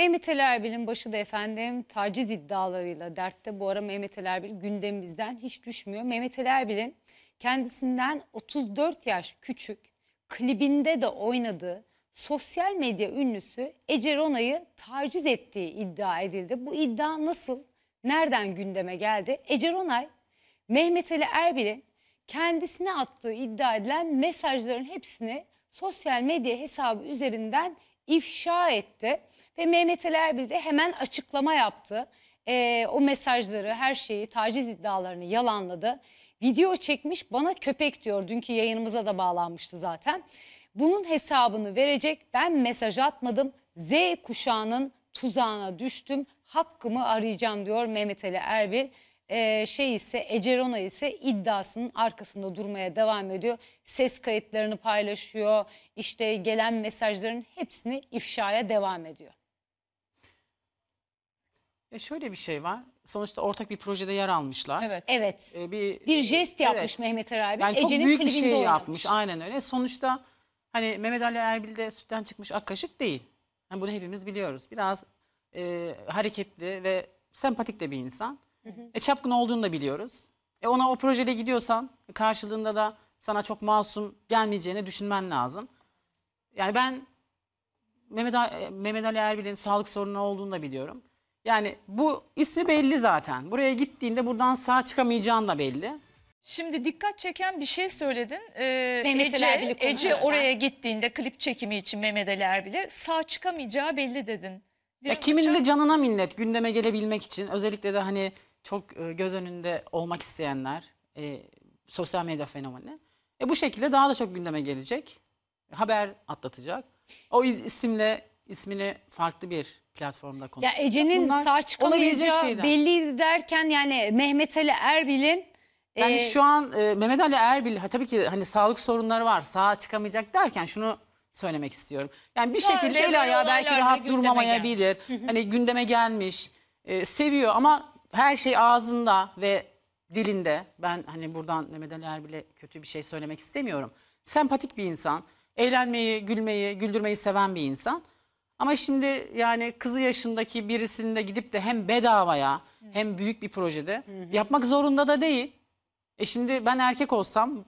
Mehmet Ali Erbil'in başı da efendim taciz iddialarıyla dertte. Bu ara Mehmet Ali Erbil gündemimizden hiç düşmüyor. Mehmet Ali Erbil'in kendisinden 34 yaş küçük klibinde de oynadığı sosyal medya ünlüsü Ece Rona'yı taciz ettiği iddia edildi. Bu iddia nasıl, nereden gündeme geldi? Ece Ronay, Mehmet Ali Erbil'in kendisine attığı iddia edilen mesajların hepsini sosyal medya hesabı üzerinden ifşa etti. Ve Mehmet Ali Erbil de hemen açıklama yaptı. E, o mesajları, her şeyi, taciz iddialarını yalanladı. Video çekmiş bana köpek diyor. Dünkü yayınımıza da bağlanmıştı zaten. Bunun hesabını verecek ben mesaj atmadım. Z kuşağının tuzağına düştüm. Hakkımı arayacağım diyor Mehmet Ali Erbil. Ee, şey ise Ecerona ise iddiasının arkasında durmaya devam ediyor. Ses kayıtlarını paylaşıyor. İşte gelen mesajların hepsini ifşaya devam ediyor. Ya şöyle bir şey var. Sonuçta ortak bir projede yer almışlar. Evet. Evet. Ee, bir bir e, jest yapmış evet. Mehmet Ali Erbil. Yani Ece'nin çok büyük bir şey oynamış. yapmış. Aynen öyle. Sonuçta hani Mehmet Ali Erbil de sütten çıkmış ak kaşık değil. Yani bunu hepimiz biliyoruz. Biraz e, hareketli ve sempatik de bir insan. E, çapkın olduğunu da biliyoruz. E, ona o projede gidiyorsan karşılığında da sana çok masum gelmeyeceğini düşünmen lazım. Yani ben Mehmet, e, Mehmet Ali Erbil'in sağlık sorunu olduğunu da biliyorum. Yani bu ismi belli zaten. Buraya gittiğinde buradan sağ çıkamayacağın da belli. Şimdi dikkat çeken bir şey söyledin. Ee, Mehmet Ece, Ali Ece oraya gittiğinde klip çekimi için Mehmet Ali Erbil'e sağ çıkamayacağı belli dedin. ya kimin de canına minnet gündeme gelebilmek için özellikle de hani çok e, göz önünde olmak isteyenler, e, sosyal medya fenomeni. E, bu şekilde daha da çok gündeme gelecek. Haber atlatacak. O isimle ismini farklı bir platformda konuşacak. Ya Ece'nin sağ çıkamayacağı belli derken yani Mehmet Ali Erbil'in e, yani ee, şu an e, Mehmet Ali Erbil ha, tabii ki hani sağlık sorunları var sağa çıkamayacak derken şunu söylemek istiyorum. Yani bir şekilde el ayağı belki rahat durmamayabilir. Yani. hani gündeme gelmiş e, seviyor ama her şey ağzında ve dilinde. Ben hani buradan Mehmet Ali Erbil'e kötü bir şey söylemek istemiyorum. Sempatik bir insan. Eğlenmeyi, gülmeyi, güldürmeyi seven bir insan. Ama şimdi yani kızı yaşındaki birisinde gidip de hem bedavaya hem büyük bir projede hı hı. yapmak zorunda da değil. E şimdi ben erkek olsam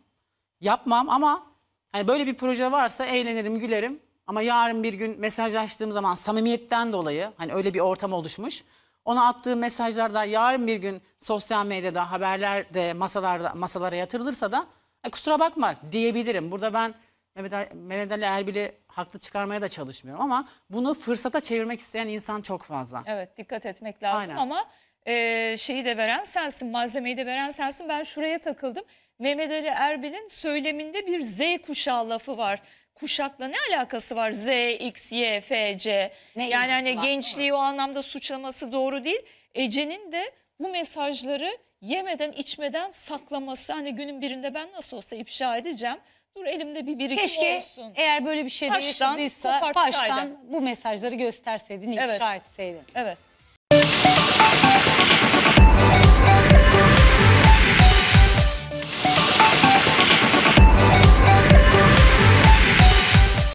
yapmam ama hani böyle bir proje varsa eğlenirim, gülerim. Ama yarın bir gün mesaj açtığım zaman samimiyetten dolayı hani öyle bir ortam oluşmuş. Ona attığı mesajlarda yarın bir gün sosyal medyada haberlerde masalarda masalara yatırılırsa da e, kusura bakma diyebilirim. Burada ben Mehmet Ali, Mehmet Ali Erbil'i haklı çıkarmaya da çalışmıyorum ama bunu fırsata çevirmek isteyen insan çok fazla. Evet dikkat etmek lazım Aynen. ama e, şeyi de veren sensin malzemeyi de veren sensin ben şuraya takıldım. Mehmet Ali Erbil'in söyleminde bir Z kuşağı lafı var. Kuşakla ne alakası var Z, X, Y, F, C? Ne yani hani var, gençliği o anlamda suçlaması doğru değil. Ece'nin de bu mesajları yemeden içmeden saklaması hani günün birinde ben nasıl olsa ifşa edeceğim. Dur elimde bir birikim Keşke olsun. Keşke eğer böyle bir şey de yaşadıysa baştan bu mesajları gösterseydin, ifşa evet. etseydin. Evet.